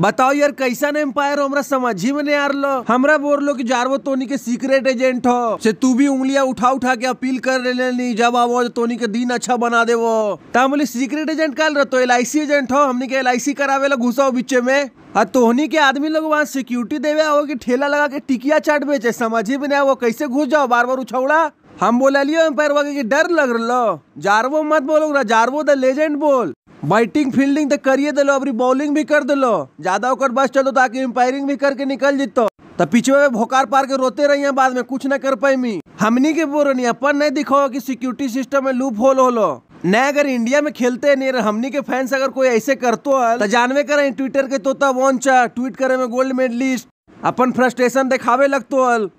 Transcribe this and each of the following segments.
बताओ यार कैसा एम्पायर हो हमरा समझ ही में नहीं आ रो हमारा बोल लो कि जारवो तोनी के सीक्रेट एजेंट हो से तू भी उंगलियां उठा उठा के अपील कर रहे नहीं जब आवो तो तोनी के दिन अच्छा बना दे वो बोले सीक्रेट एजेंट कल रहो तो एल एजेंट हो हमने के एल करावे ला घुसाओ बीचे में आ तोहनी के आदमी लोग वहाँ सिक्योरिटी देवे आओ कि ठेला लगा के टिकिया चाट बेचे समझ ही में नहीं वो कैसे घुस जाओ बार बार उछौड़ा हम बोला लियो एम्पायर वाके की डर लग रहा जारवो मत बोलो जारवो द लेजेंड बोल बैटिंग फील्डिंग तो करिए दिलो अभी बॉलिंग भी कर दिलो ज्यादा ओकर बस चलो ताकि एम्पायरिंग भी करके निकल जितो तो पीछे में भोकार पार के रोते रहिए बाद में कुछ न कर पाई हमनी के रही अपन नहीं दिखो कि सिक्योरिटी सिस्टम में लूप होल होलो न अगर इंडिया में खेलते नहीं हमनी के फैंस अगर कोई ऐसे करते तो जानवे करे ट्विटर के तोता वॉन्चा ट्वीट करे में गोल्ड मेडलिस्ट अपन फ्रस्ट्रेशन दिखावे लगते हल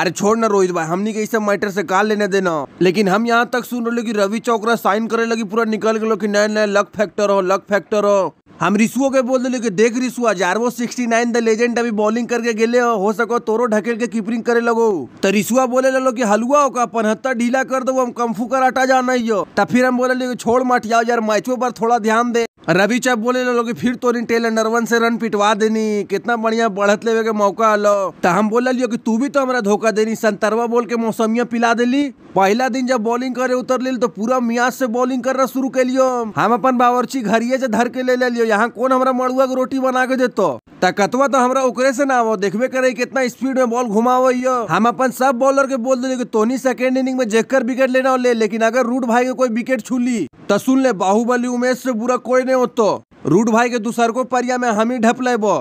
अरे छोड़ ना रोहित भाई हमने कहीं सब मैटर से का लेने देना लेकिन हम यहाँ तक सुन रहे कि रवि चौकरा साइन करे लगी पूरा निकल गए कि नया नया लक फैक्टर हो लक फैक्टर हो हम रिसुओ के बोल दिले कि देख रिसुआ जारवो 69 द लेजेंड अभी बॉलिंग करके गेले हो हो सको तोरो ढकेल के कीपरिंग करे लगो तो रिसुआ बोले लगो कि हलुआ हो का पनहत्तर ढीला कर दो हम कर कराटा जाना ही हो तो फिर हम बोले कि छोड़ मठ जाओ यार मैचों पर थोड़ा ध्यान दे रवि चाप बोले लो कि फिर तो अंडर नरवन से रन पिटवा देनी कितना बढ़िया बढ़त लेवे के मौका लो तो हम बोल लियो कि तू भी तो हमारा धोखा देनी संतरवा बोल के मौसमिया पिला दिली पहला दिन जब बॉलिंग करे उतर ले तो पूरा मियाज से बॉलिंग करना शुरू के लियो हम अपन बावर्ची घरिये से धर के ले लियो यहाँ कौन हमारा मड़ुआ के रोटी बना के देते ताकतवा तो हमरा ओकरे से ना हो देखबे करे कितना स्पीड में बॉल घुमावो यो हम अपन सब बॉलर के बोल दिले कि तोनी सेकंड इनिंग में जेकर विकेट लेना हो ले लेकिन अगर रूट भाई के कोई विकेट छू ली तो सुन ले बाहुबली उमेश से बुरा कोई नहीं होतो रूट भाई के दूसर को परिया में हम ही ढप लेबो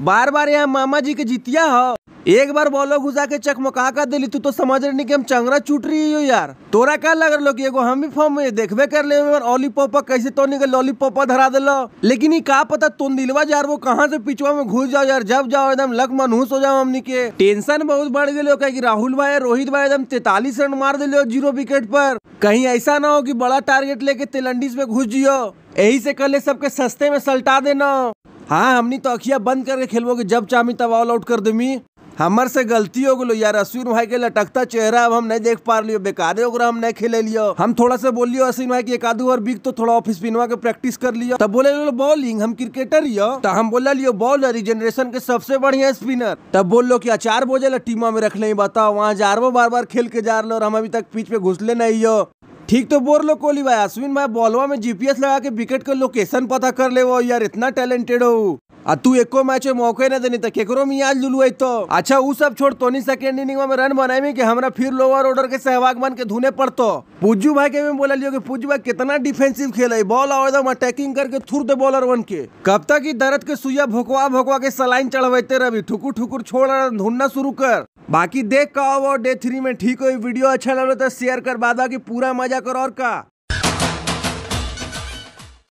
बार बार यहाँ मामा जी के जीतिया हो एक बार बोलो घुसा के चकमका कर दिली तू तो समझ रही कि हम चंगरा चूट रही हो यार तोरा क्या लग रहा कि एगो हम भी फॉर्म में देखबे कर ले पोपा कैसे तो निकल पोपा धरा दिलो लेकिन का पता तुम दिलवा जा वो कहाँ से पिछुआ में घुस जाओ यार जब जाओ एकदम लक मनहूस हो जाओ हमने के टेंशन बहुत बढ़ गए क्या की राहुल भाई रोहित भाई एकदम तैतालीस रन मार दिले हो जीरो विकेट पर कहीं ऐसा ना हो की बड़ा टारगेट लेके तेलंडीस में घुस जियो यही से कल सबके सस्ते में सलटा देना हाँ हमनी तो अखिया बंद करके खेलबो जब चाहमी तब ऑल आउट कर देमी हमार से गलती हो गलो यार अश्विन भाई के लटकता चेहरा अब हम नहीं देख पा लियो बेकार ओकरा हम नहीं खेले लियो हम थोड़ा सा बोलियो अश्विन भाई की एक आधु और बीक तो थोड़ा ऑफिस पिनवा के प्रैक्टिस कर लियो तब बोले लो बॉलिंग हम क्रिकेटर हियो तो हम बोला लियो बॉलर जनरेशन के सबसे बढ़िया स्पिनर तब बोल लो की अचार बोझे टीमा में रख ले बताओ वहाँ जारवो बार बार खेल के जा रहे और हम अभी तक पीच पे घुसले नहीं हो ठीक तो बोल लो कोहली भाई अश्विन भाई बॉलवा में जीपीएस लगा के विकेट के लोकेशन पता कर ले वो यार इतना टैलेंटेड हो आ तू एको मैच में मौके न देनी था तो केकरो में आज लुलुए तो अच्छा वो सब छोड़ नहीं सेकेंड इनिंग में रन बनाए कि हमरा फिर लोअर ऑर्डर के सहवाग बन के धुने पड़तो पुज्जू भाई के भी बोला लियो कि पुज्जू भाई कितना डिफेंसिव खेल है बॉल और एकदम अटैकिंग करके थुर दे बॉलर वन के कब तक ही दर्द के सुइया भोकवा भोकवा के सलाइन चढ़वाते रवि ठुकुर ठुकुर छोड़ धुनना शुरू कर बाकी देख का वो डे थ्री में ठीक हो वीडियो अच्छा लगे तो शेयर कर दो कि पूरा मजा करो और का